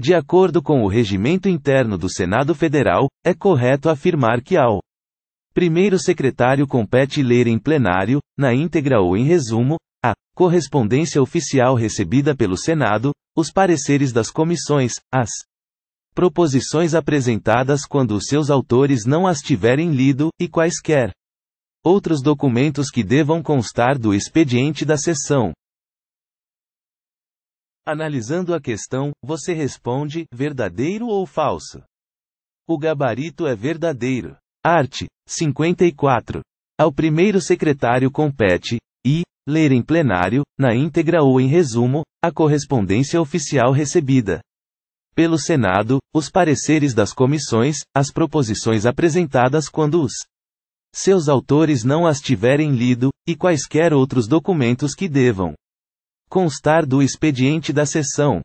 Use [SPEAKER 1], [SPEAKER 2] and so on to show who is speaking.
[SPEAKER 1] De acordo com o regimento interno do Senado Federal, é correto afirmar que ao primeiro secretário compete ler em plenário, na íntegra ou em resumo, a correspondência oficial recebida pelo Senado, os pareceres das comissões, as proposições apresentadas quando os seus autores não as tiverem lido, e quaisquer outros documentos que devam constar do expediente da sessão. Analisando a questão, você responde: verdadeiro ou falso? O gabarito é verdadeiro. Art. 54. Ao primeiro secretário compete, e, ler em plenário, na íntegra ou em resumo, a correspondência oficial recebida pelo Senado, os pareceres das comissões, as proposições apresentadas quando os seus autores não as tiverem lido, e quaisquer outros documentos que devam constar do expediente da sessão,